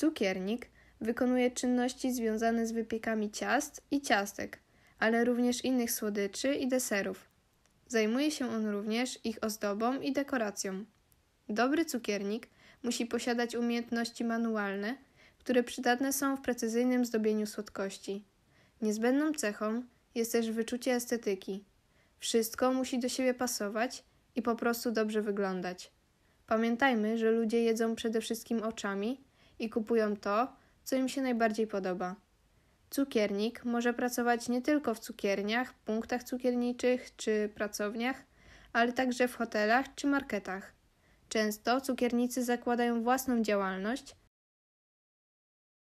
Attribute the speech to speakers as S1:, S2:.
S1: Cukiernik wykonuje czynności związane z wypiekami ciast i ciastek, ale również innych słodyczy i deserów. Zajmuje się on również ich ozdobą i dekoracją. Dobry cukiernik musi posiadać umiejętności manualne, które przydatne są w precyzyjnym zdobieniu słodkości. Niezbędną cechą jest też wyczucie estetyki. Wszystko musi do siebie pasować i po prostu dobrze wyglądać. Pamiętajmy, że ludzie jedzą przede wszystkim oczami i kupują to, co im się najbardziej podoba. Cukiernik może pracować nie tylko w cukierniach, punktach cukierniczych czy pracowniach, ale także w hotelach czy marketach. Często cukiernicy zakładają własną działalność,